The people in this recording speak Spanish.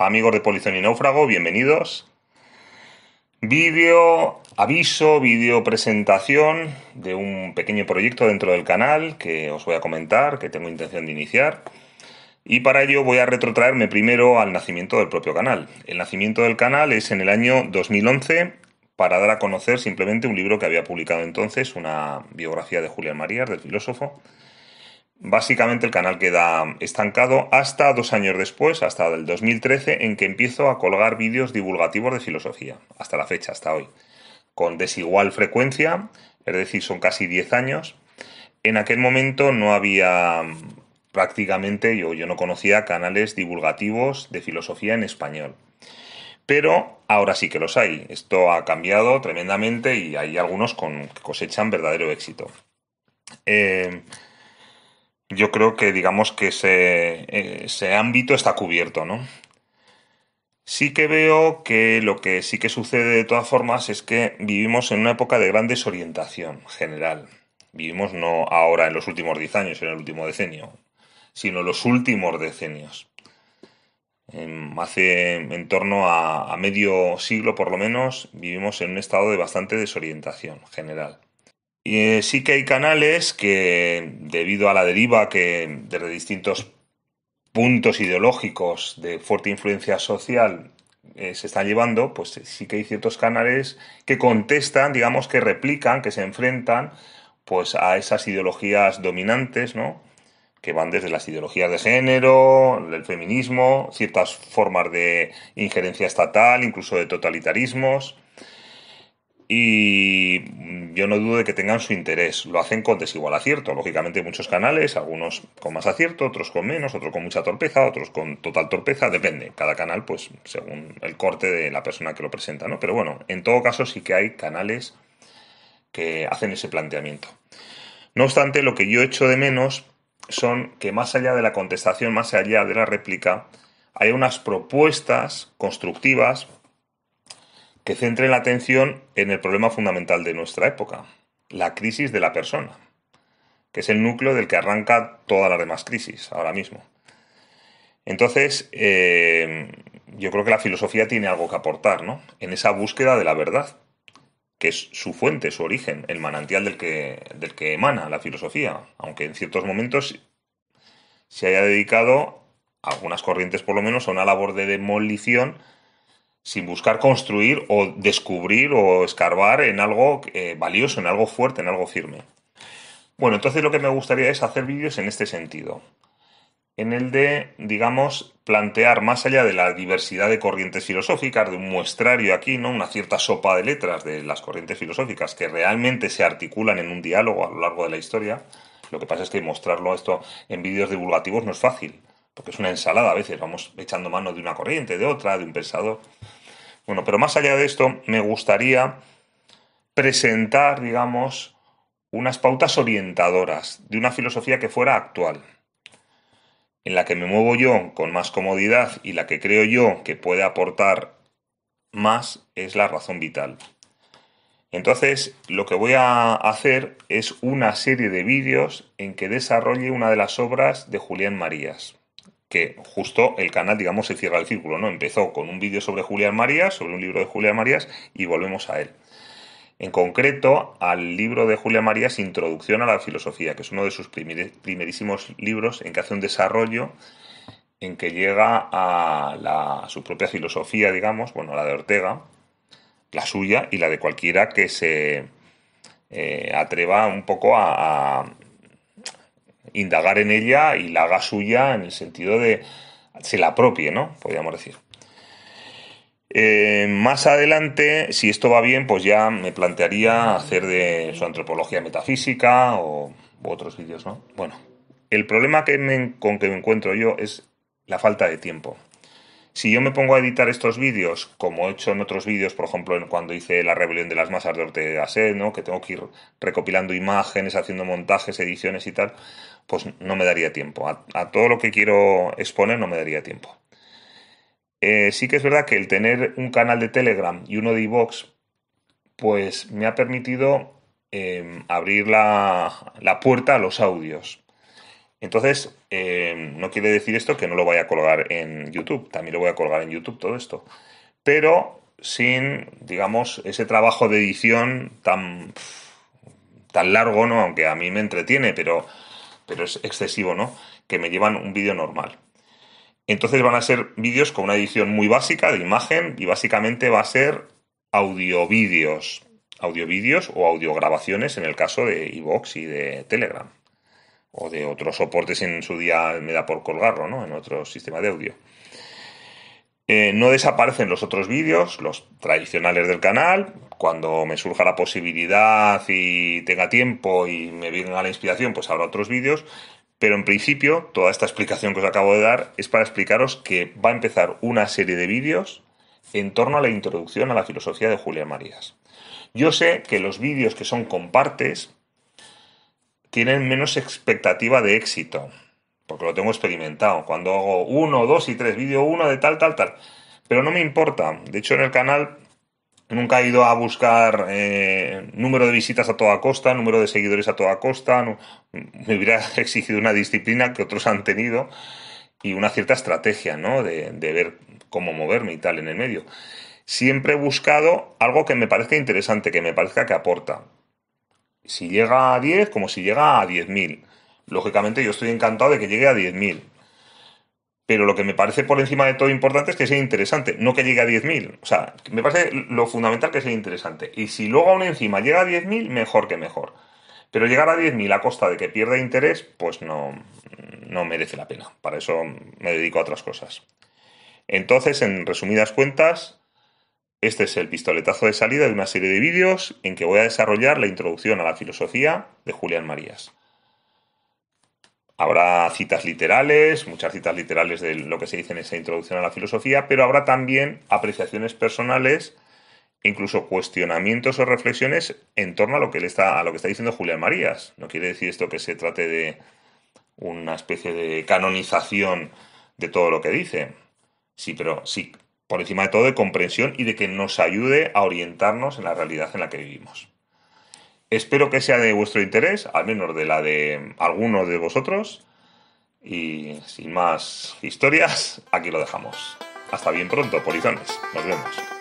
Amigos de Polizón y Náufrago, bienvenidos. Vídeo, aviso, vídeo presentación de un pequeño proyecto dentro del canal que os voy a comentar, que tengo intención de iniciar. Y para ello voy a retrotraerme primero al nacimiento del propio canal. El nacimiento del canal es en el año 2011 para dar a conocer simplemente un libro que había publicado entonces, una biografía de Julián Marías, del filósofo, Básicamente el canal queda estancado hasta dos años después, hasta el 2013, en que empiezo a colgar vídeos divulgativos de filosofía, hasta la fecha, hasta hoy, con desigual frecuencia, es decir, son casi 10 años. En aquel momento no había mm, prácticamente, yo, yo no conocía canales divulgativos de filosofía en español pero ahora sí que los hay. Esto ha cambiado tremendamente y hay algunos con, que cosechan verdadero éxito. Eh, yo creo que digamos que eh, ese, ámbito está cubierto, ¿no? Sí que veo que lo que sí que sucede de todas formas es que vivimos en una época de gran desorientación general. Vivimos no ahora en los últimos diez años, en el último decenio, sino los últimos decenios. hace en torno a medio siglo por lo menos vivimos en un estado de bastante desorientación general. Eh, sí que hay canales que, debido a la deriva que desde distintos puntos ideológicos de fuerte influencia social eh, se están llevando, pues eh, sí que hay ciertos canales que contestan, digamos que replican, que se enfrentan pues a esas ideologías dominantes, ¿no? que van desde las ideologías de género, el feminismo, ciertas formas de injerencia estatal, incluso de totalitarismos y yo no dudo de que tengan su interés. Lo hacen con desigual acierto. Lógicamente muchos canales, algunos con más acierto, otros con menos, otros con mucha torpeza, otros con total torpeza, depende. Cada canal, pues, según el corte de la persona que lo presenta, ¿no? Pero bueno, en todo caso sí que hay canales que hacen ese planteamiento. No obstante, lo que yo echo de menos son que más allá de la contestación, más allá de la réplica, hay unas propuestas constructivas que centren la atención en el problema fundamental de nuestra época, la crisis de la persona, que es el núcleo del que arranca toda la demás crisis ahora mismo. Entonces, eh, yo creo que la filosofía tiene algo que aportar, ¿no? En esa búsqueda de la verdad, que es su fuente, su origen, el manantial del que, del que emana la filosofía, aunque en ciertos momentos se haya dedicado, algunas corrientes por lo menos, a una labor de demolición sin buscar construir o descubrir o escarbar en algo eh, valioso, en algo fuerte, en algo firme. Bueno, entonces lo que me gustaría es hacer vídeos en este sentido, en el de, digamos, plantear más allá de la diversidad de corrientes filosóficas, de un muestrario aquí, ¿no? Una cierta sopa de letras de las corrientes filosóficas que realmente se articulan en un diálogo a lo largo de la historia. Lo que pasa es que mostrarlo esto en vídeos divulgativos no es fácil, porque es una ensalada a veces, vamos echando mano de una corriente, de otra, de un pensador. Bueno, pero más allá de esto, me gustaría presentar, digamos, unas pautas orientadoras de una filosofía que fuera actual, en la que me muevo yo con más comodidad y la que creo yo que puede aportar más es la razón vital. Entonces, lo que voy a hacer es una serie de vídeos en que desarrolle una de las obras de Julián Marías que justo el canal, digamos, se cierra el círculo, ¿no? Empezó con un vídeo sobre Julián Marías, sobre un libro de Julián Marías, y volvemos a él. En concreto, al libro de Julián Marías, Introducción a la Filosofía, que es uno de sus primerísimos libros en que hace un desarrollo en que llega a, la, su propia filosofía, digamos, bueno, la de Ortega, la suya y la de cualquiera que se eh, atreva un poco a indagar en ella y la haga suya en el sentido de se la apropie, ¿no? Podríamos decir. Eh, más adelante, si esto va bien, pues ya me plantearía hacer de su antropología metafísica o u otros vídeos, ¿no? Bueno, el problema que me, con que me encuentro yo es la falta de tiempo. Si yo me pongo a editar estos vídeos, como he hecho en otros vídeos, por ejemplo, cuando hice la rebelión de las masas de Ortega Sed, que tengo que ir recopilando imágenes, haciendo montajes, ediciones y tal, pues no me daría tiempo. A, todo lo que quiero exponer no me daría tiempo. Eh, sí que es verdad que el tener un canal de Telegram y uno de iVox, pues me ha permitido em, abrir la, la puerta a los audios. Entonces, eh, no quiere decir esto que no lo vaya a colgar en YouTube, también lo voy a colgar en YouTube todo esto, pero sin, digamos, ese trabajo de edición tan, tan largo, ¿no? Aunque a mí me entretiene, pero, pero es excesivo, ¿no? Que me llevan un vídeo normal. Entonces van a ser vídeos con una edición muy básica de imagen y básicamente va a ser audio vídeos o audiograbaciones en el caso de iVoox y de Telegram o de otros soportes en su día me da por colgarlo, ¿no? En otro sistema de audio. Eh, no desaparecen los otros vídeos, los tradicionales del canal. Cuando me surja la posibilidad y tenga tiempo y me venga la inspiración, pues habrá otros vídeos. Pero en principio, toda esta explicación que os acabo de dar es para explicaros que va a empezar una serie de vídeos en torno a la introducción a la filosofía de Julia Marías. Yo sé que los vídeos que son compartes tienen menos expectativa de éxito, porque lo tengo experimentado. Cuando hago uno, dos y tres, vídeos, uno de tal, tal, tal. Pero no me importa. De hecho, en el canal nunca he ido a buscar eh, número de visitas a toda costa, número de seguidores a toda costa. me hubiera exigido una disciplina que otros han tenido y una cierta estrategia, ¿no? De, de ver cómo moverme y tal en el medio. Siempre he buscado algo que me parezca interesante, que me parezca que aporta si llega a 10 como si llega a 10.000. Lógicamente yo estoy encantado de que llegue a 10.000. Pero lo que me parece por encima de todo importante es que sea interesante, no que llegue a 10.000. O sea, me parece lo fundamental que sea interesante. Y si luego aún encima llega a 10.000, mejor que mejor. Pero llegar a 10.000 a costa de que pierda interés, pues no, no merece la pena. Para eso me dedico a otras cosas. Entonces, en resumidas cuentas, este es el pistoletazo de salida de una serie de vídeos en que voy a desarrollar la introducción a la filosofía de Julián Marías. Habrá citas literales, muchas citas literales de lo que se dice en esa introducción a la filosofía, pero habrá también apreciaciones personales incluso cuestionamientos o reflexiones en torno a lo que, está, a lo que está diciendo Julián Marías. No quiere decir esto que se trate de una especie de canonización de todo lo que dice. Sí, pero sí por encima de todo de comprensión y de que nos ayude a orientarnos en la realidad en la que vivimos. Espero que sea de vuestro interés, al menos de la de algunos de vosotros. Y sin más historias, aquí lo dejamos. Hasta bien pronto, polizones. Nos vemos.